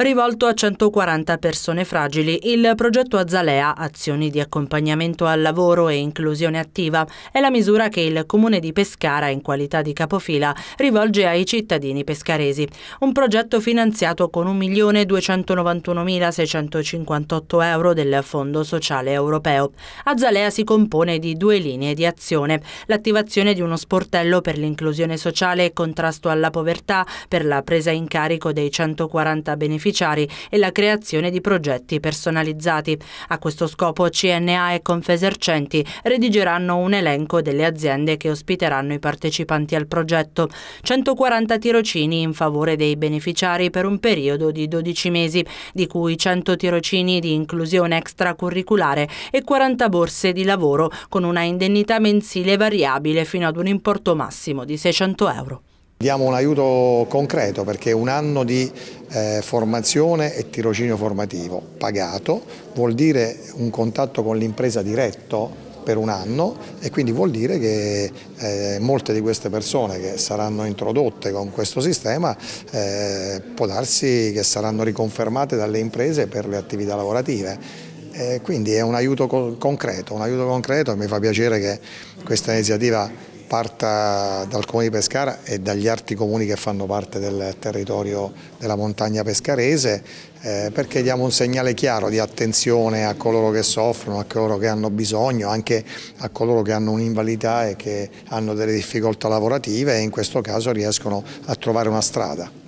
Rivolto a 140 persone fragili, il progetto Azzalea, azioni di accompagnamento al lavoro e inclusione attiva, è la misura che il Comune di Pescara, in qualità di capofila, rivolge ai cittadini pescaresi. Un progetto finanziato con 1.291.658 euro del Fondo Sociale Europeo. Azzalea si compone di due linee di azione, l'attivazione di uno sportello per l'inclusione sociale e contrasto alla povertà, per la presa in carico dei 140 beneficiari beneficiari e la creazione di progetti personalizzati. A questo scopo CNA e Confesercenti redigeranno un elenco delle aziende che ospiteranno i partecipanti al progetto. 140 tirocini in favore dei beneficiari per un periodo di 12 mesi, di cui 100 tirocini di inclusione extracurriculare e 40 borse di lavoro con una indennità mensile variabile fino ad un importo massimo di 600 euro. Diamo un aiuto concreto perché un anno di eh, formazione e tirocinio formativo pagato vuol dire un contatto con l'impresa diretto per un anno e quindi vuol dire che eh, molte di queste persone che saranno introdotte con questo sistema eh, può darsi che saranno riconfermate dalle imprese per le attività lavorative. Eh, quindi è un aiuto concreto, un aiuto concreto e mi fa piacere che questa iniziativa parta dal comune di Pescara e dagli altri comuni che fanno parte del territorio della montagna pescarese eh, perché diamo un segnale chiaro di attenzione a coloro che soffrono, a coloro che hanno bisogno, anche a coloro che hanno un'invalidità e che hanno delle difficoltà lavorative e in questo caso riescono a trovare una strada.